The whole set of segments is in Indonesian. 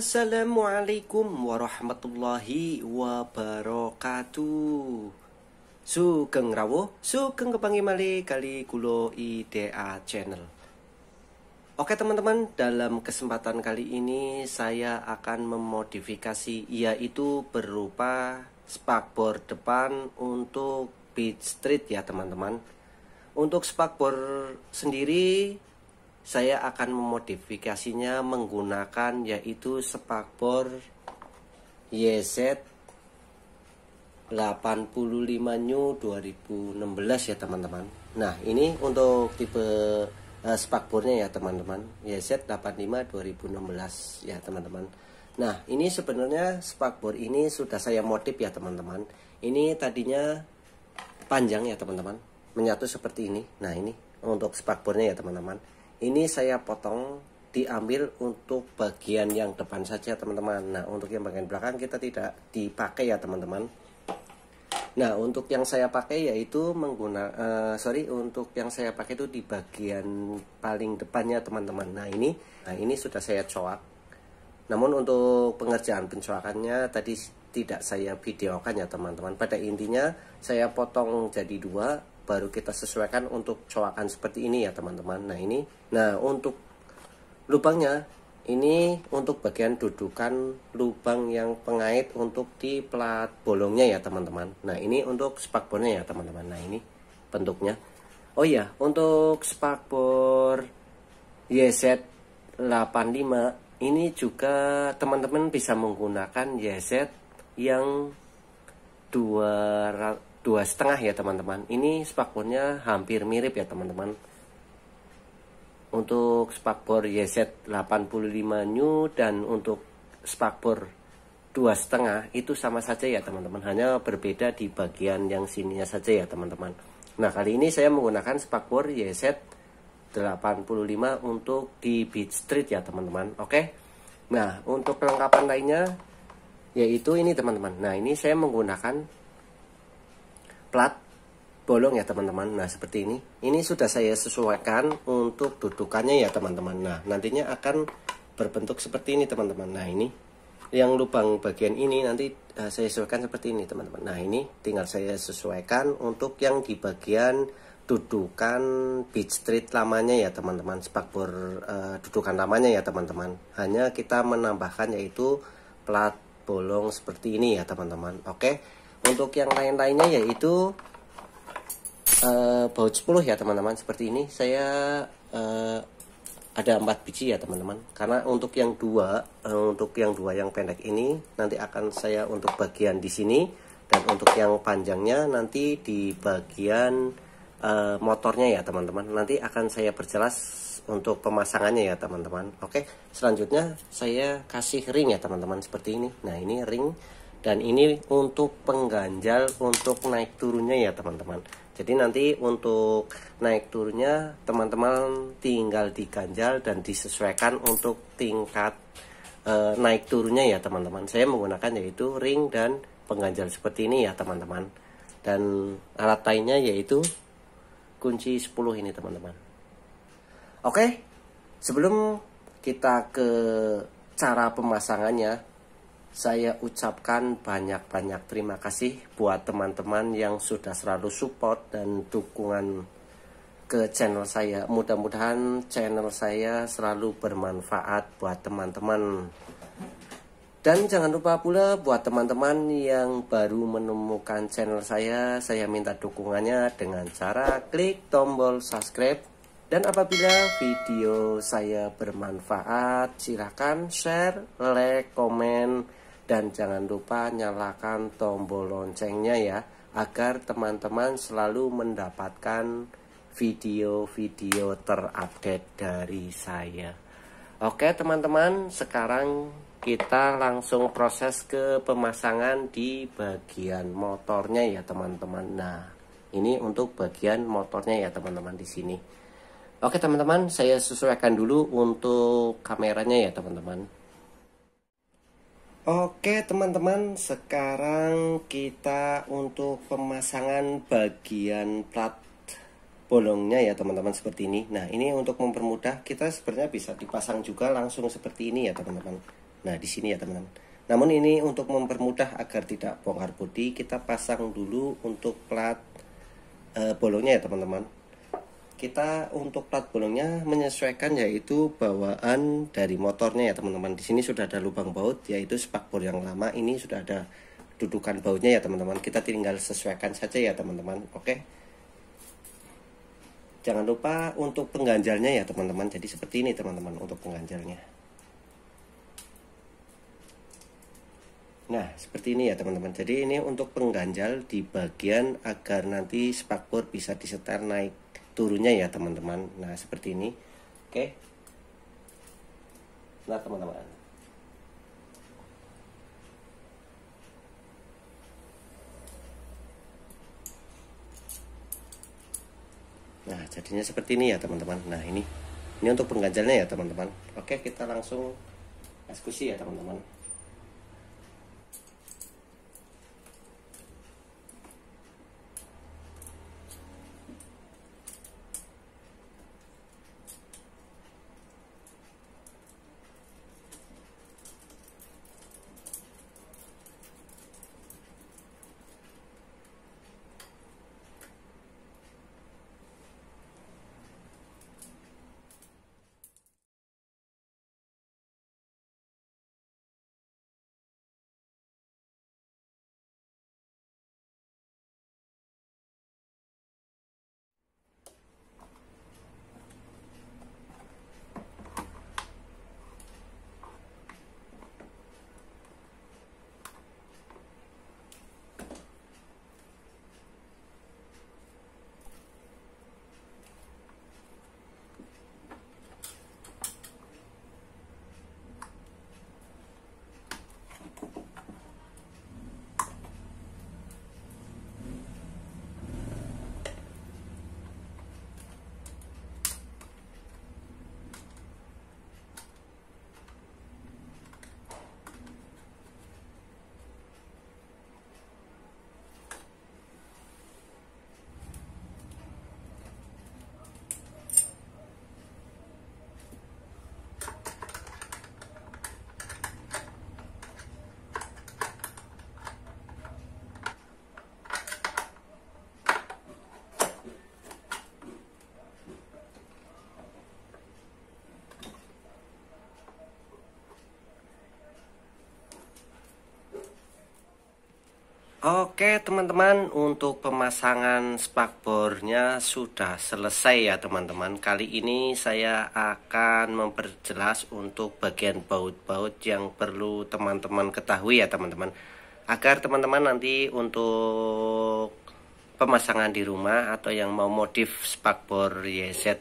Assalamualaikum warahmatullahi wabarakatuh. Sugeng rawo, sugeng kepangi mali kali kulo IDA channel. Oke teman-teman, dalam kesempatan kali ini saya akan memodifikasi yaitu berupa spakbor depan untuk beach street ya teman-teman. Untuk spakbor sendiri saya akan memodifikasinya menggunakan yaitu spakbor YZ 85 New 2016 ya teman-teman Nah ini untuk tipe uh, spakbornya ya teman-teman YZ 85 2016 ya teman-teman Nah ini sebenarnya spakbor ini sudah saya modif ya teman-teman Ini tadinya panjang ya teman-teman Menyatu seperti ini Nah ini untuk spakbornya ya teman-teman ini saya potong diambil untuk bagian yang depan saja teman-teman nah untuk yang bagian belakang kita tidak dipakai ya teman-teman nah untuk yang saya pakai yaitu menggunakan uh, eh, sorry untuk yang saya pakai itu di bagian paling depannya teman-teman nah ini nah ini sudah saya coak namun untuk pengerjaan pencoakannya tadi tidak saya videokan ya teman-teman pada intinya saya potong jadi dua baru kita sesuaikan untuk coakan seperti ini ya teman-teman nah ini nah untuk lubangnya ini untuk bagian dudukan lubang yang pengait untuk di plat bolongnya ya teman-teman nah ini untuk spakbornya ya teman-teman nah ini bentuknya oh iya untuk spakbor YZ 85 ini juga teman-teman bisa menggunakan YZ yang 200 dua setengah ya teman-teman ini spakbornya hampir mirip ya teman-teman untuk spakbor YZ85 new dan untuk spakbor dua setengah itu sama saja ya teman-teman hanya berbeda di bagian yang sininya saja ya teman-teman nah kali ini saya menggunakan spakbor YZ85 untuk di Beach Street ya teman-teman oke nah untuk kelengkapan lainnya yaitu ini teman-teman nah ini saya menggunakan plat bolong ya teman-teman nah seperti ini ini sudah saya sesuaikan untuk dudukannya ya teman-teman nah nantinya akan berbentuk seperti ini teman-teman nah ini yang lubang bagian ini nanti uh, saya sesuaikan seperti ini teman-teman nah ini tinggal saya sesuaikan untuk yang di bagian dudukan beach street lamanya ya teman-teman spakbor uh, eh, dudukan lamanya ya teman-teman hanya kita menambahkan yaitu plat bolong seperti ini ya teman-teman oke okay? untuk yang lain-lainnya yaitu uh, baut 10 ya teman-teman seperti ini saya uh, ada empat biji ya teman-teman karena untuk yang dua uh, untuk yang dua yang pendek ini nanti akan saya untuk bagian di sini dan untuk yang panjangnya nanti di bagian uh, motornya ya teman-teman nanti akan saya perjelas untuk pemasangannya ya teman-teman oke selanjutnya saya kasih ring ya teman-teman seperti ini nah ini ring dan ini untuk pengganjal untuk naik turunnya ya teman-teman jadi nanti untuk naik turunnya teman-teman tinggal diganjal dan disesuaikan untuk tingkat e, naik turunnya ya teman-teman saya menggunakan yaitu ring dan pengganjal seperti ini ya teman-teman dan alat lainnya yaitu kunci 10 ini teman-teman oke sebelum kita ke cara pemasangannya saya ucapkan banyak-banyak terima kasih buat teman-teman yang sudah selalu support dan dukungan ke channel saya. Mudah-mudahan channel saya selalu bermanfaat buat teman-teman. Dan jangan lupa pula buat teman-teman yang baru menemukan channel saya, saya minta dukungannya dengan cara klik tombol subscribe. Dan apabila video saya bermanfaat, silahkan share, like, komen, dan jangan lupa nyalakan tombol loncengnya ya agar teman-teman selalu mendapatkan video-video terupdate dari saya Oke teman-teman sekarang kita langsung proses ke pemasangan di bagian motornya ya teman-teman Nah ini untuk bagian motornya ya teman-teman di sini Oke teman-teman saya sesuaikan dulu untuk kameranya ya teman-teman Oke teman-teman, sekarang kita untuk pemasangan bagian plat bolongnya ya teman-teman seperti ini. Nah ini untuk mempermudah kita sebenarnya bisa dipasang juga langsung seperti ini ya teman-teman. Nah di sini ya teman-teman. Namun ini untuk mempermudah agar tidak bongkar putih, kita pasang dulu untuk plat e, bolongnya ya teman-teman kita untuk plat bolongnya menyesuaikan yaitu bawaan dari motornya ya teman-teman. Di sini sudah ada lubang baut yaitu spakbor yang lama ini sudah ada dudukan bautnya ya teman-teman. Kita tinggal sesuaikan saja ya teman-teman. Oke. Jangan lupa untuk pengganjalnya ya teman-teman. Jadi seperti ini teman-teman untuk pengganjalnya. Nah, seperti ini ya teman-teman. Jadi ini untuk pengganjal di bagian agar nanti spakbor bisa disetel naik turunnya ya teman-teman nah seperti ini oke okay. nah teman-teman nah jadinya seperti ini ya teman-teman nah ini ini untuk pengganjalnya ya teman-teman oke kita langsung eksekusi ya teman-teman Oke teman-teman untuk pemasangan spakbornya sudah selesai ya teman-teman Kali ini saya akan memperjelas untuk bagian baut-baut yang perlu teman-teman ketahui ya teman-teman Agar teman-teman nanti untuk pemasangan di rumah atau yang mau modif spakbor YZ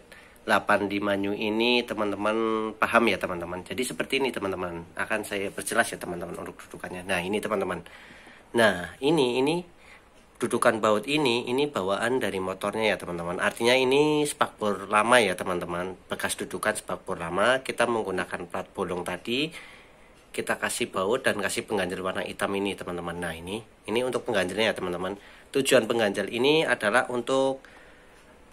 85 new ini teman-teman paham ya teman-teman Jadi seperti ini teman-teman akan saya perjelas ya teman-teman untuk dudukannya Nah ini teman-teman Nah, ini ini dudukan baut ini ini bawaan dari motornya ya teman-teman. Artinya ini spakbor lama ya teman-teman. Bekas dudukan spakbor lama. Kita menggunakan plat bolong tadi. Kita kasih baut dan kasih pengganjal warna hitam ini teman-teman. Nah ini ini untuk pengganjalnya ya teman-teman. Tujuan pengganjal ini adalah untuk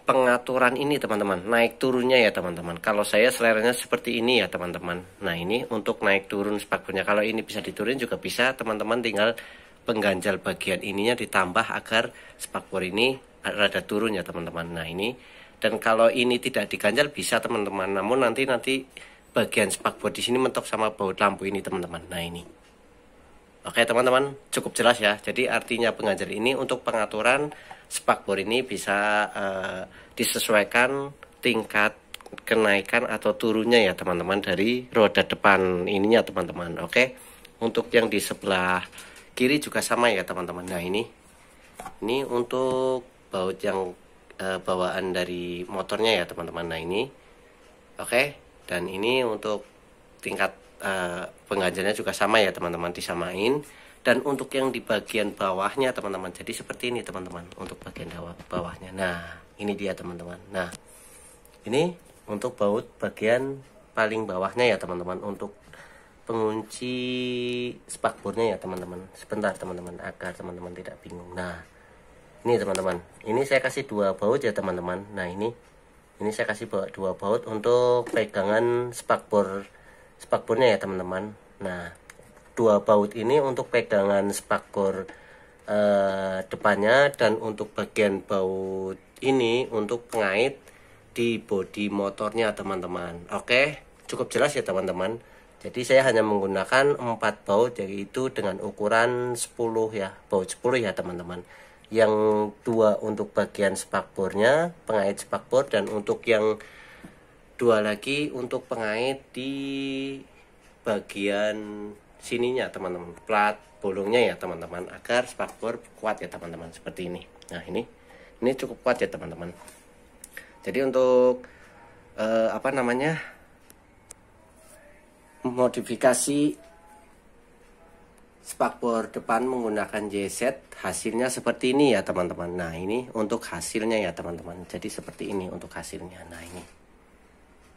pengaturan ini teman-teman naik turunnya ya teman-teman kalau saya seleranya seperti ini ya teman-teman nah ini untuk naik turun spakbornya kalau ini bisa diturun juga bisa teman-teman tinggal pengganjal bagian ininya ditambah agar spakbor ini rada turun ya teman-teman. Nah ini dan kalau ini tidak diganjal bisa teman-teman. Namun nanti nanti bagian spakbor di sini mentok sama baut lampu ini teman-teman. Nah ini. Oke teman-teman cukup jelas ya. Jadi artinya pengganjal ini untuk pengaturan spakbor ini bisa uh, disesuaikan tingkat kenaikan atau turunnya ya teman-teman dari roda depan ininya teman-teman. Oke untuk yang di sebelah kiri juga sama ya teman-teman nah ini ini untuk baut yang e, bawaan dari motornya ya teman-teman nah ini oke dan ini untuk tingkat e, pengajarnya juga sama ya teman-teman disamain dan untuk yang di bagian bawahnya teman-teman jadi seperti ini teman-teman untuk bagian bawahnya nah ini dia teman-teman nah ini untuk baut bagian paling bawahnya ya teman-teman untuk pengunci spakbornya ya teman-teman sebentar teman-teman agar teman-teman tidak bingung nah ini teman-teman ini saya kasih dua baut ya teman-teman nah ini ini saya kasih dua baut untuk pegangan spakbor spakbornya ya teman-teman nah dua baut ini untuk pegangan spakbor eh, depannya dan untuk bagian baut ini untuk pengait di bodi motornya teman-teman oke cukup jelas ya teman-teman jadi saya hanya menggunakan 4 baut yaitu dengan ukuran 10 ya baut 10 ya teman-teman yang dua untuk bagian spakbornya pengait spakbor dan untuk yang dua lagi untuk pengait di bagian sininya teman-teman plat bolongnya ya teman-teman agar spakbor kuat ya teman-teman seperti ini nah ini ini cukup kuat ya teman-teman jadi untuk eh, apa namanya modifikasi spakbor depan menggunakan JZ hasilnya seperti ini ya teman-teman nah ini untuk hasilnya ya teman-teman jadi seperti ini untuk hasilnya nah ini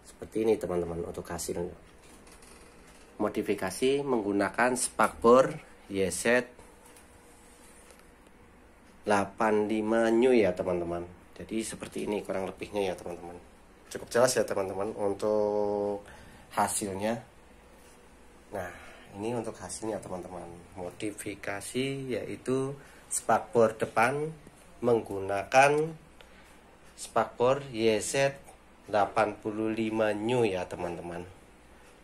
seperti ini teman-teman untuk hasilnya modifikasi menggunakan spakbor YZ 85 new ya teman-teman jadi seperti ini kurang lebihnya ya teman-teman cukup jelas ya teman-teman untuk hasilnya nah ini untuk hasilnya teman-teman modifikasi yaitu spakbor depan menggunakan spakbor YZ 85 new ya teman-teman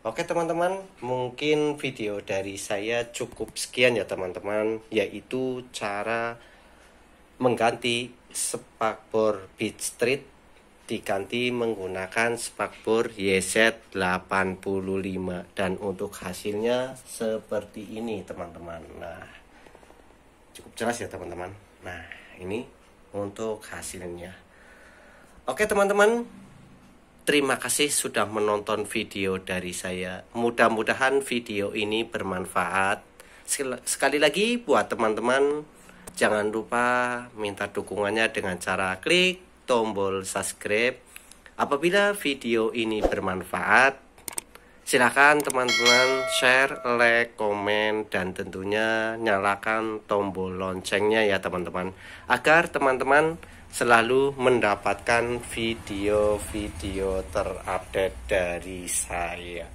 Oke teman-teman, mungkin video dari saya cukup sekian ya teman-teman, yaitu cara mengganti spakbor Beat Street diganti menggunakan spakbor YZ85 dan untuk hasilnya seperti ini teman-teman nah cukup jelas ya teman-teman nah ini untuk hasilnya oke teman-teman terima kasih sudah menonton video dari saya mudah-mudahan video ini bermanfaat sekali lagi buat teman-teman jangan lupa minta dukungannya dengan cara klik tombol subscribe. Apabila video ini bermanfaat, silahkan teman-teman share, like, komen, dan tentunya nyalakan tombol loncengnya ya teman-teman. Agar teman-teman selalu mendapatkan video-video terupdate dari saya.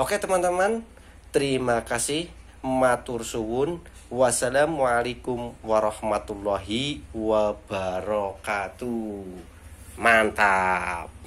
Oke teman-teman, terima kasih. Matur suwun. Wassalamualaikum warahmatullahi wabarakatuh. Mantap.